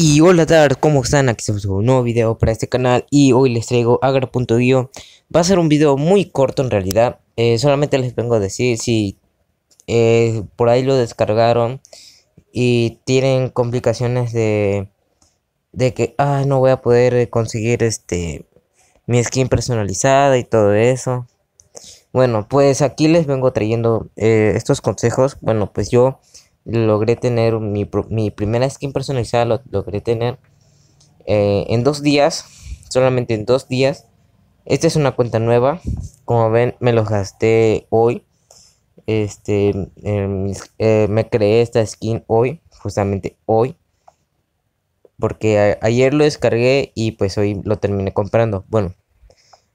Y hola tardes, ¿cómo están? Aquí estamos con un nuevo video para este canal y hoy les traigo agra.io Va a ser un video muy corto en realidad, eh, solamente les vengo a decir si eh, por ahí lo descargaron y tienen complicaciones de, de que ah, no voy a poder conseguir este mi skin personalizada y todo eso. Bueno, pues aquí les vengo trayendo eh, estos consejos, bueno pues yo logré tener mi, mi primera skin personalizada, lo, logré tener eh, en dos días, solamente en dos días. Esta es una cuenta nueva, como ven me lo gasté hoy. Este, em, eh, me creé esta skin hoy, justamente hoy. Porque ayer lo descargué y pues hoy lo terminé comprando. Bueno,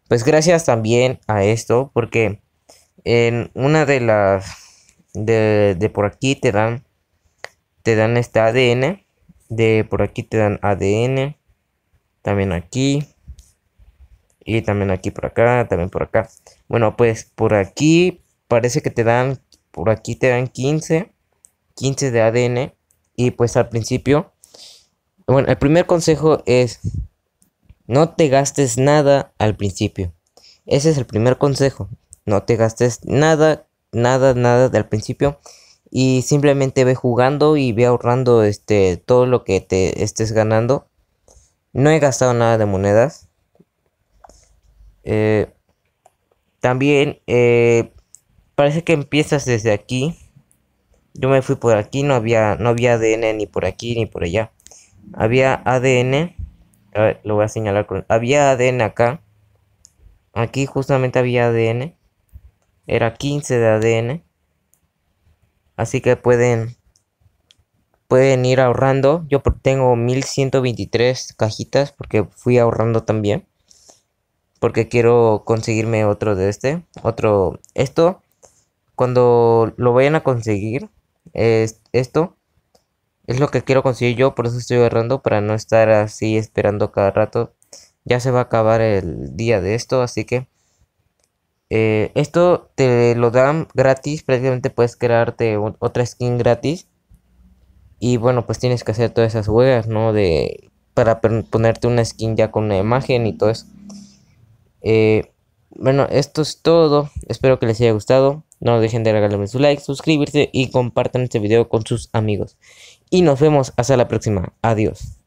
pues gracias también a esto, porque en una de las de por aquí te dan te dan este ADN. De por aquí te dan ADN. También aquí. Y también aquí por acá, también por acá. Bueno, pues por aquí parece que te dan, por aquí te dan 15, 15 de ADN. Y pues al principio, bueno, el primer consejo es, no te gastes nada al principio. Ese es el primer consejo. No te gastes nada, nada, nada del principio y simplemente ve jugando y ve ahorrando este, todo lo que te estés ganando. No he gastado nada de monedas. Eh, también eh, parece que empiezas desde aquí. Yo me fui por aquí, no había, no había ADN ni por aquí ni por allá. Había ADN. A ver, lo voy a señalar con. Había ADN acá. Aquí justamente había ADN. Era 15 de ADN. Así que pueden, pueden ir ahorrando. Yo tengo 1123 cajitas porque fui ahorrando también. Porque quiero conseguirme otro de este. Otro. Esto. Cuando lo vayan a conseguir. Es, esto. Es lo que quiero conseguir yo. Por eso estoy ahorrando. Para no estar así esperando cada rato. Ya se va a acabar el día de esto. Así que eh, esto te lo dan gratis, prácticamente puedes crearte otra skin gratis. Y bueno, pues tienes que hacer todas esas juegas, ¿no? De, para ponerte una skin ya con una imagen y todo eso. Eh, bueno, esto es todo. Espero que les haya gustado. No dejen de regalarme su like, suscribirse y compartan este video con sus amigos. Y nos vemos hasta la próxima. Adiós.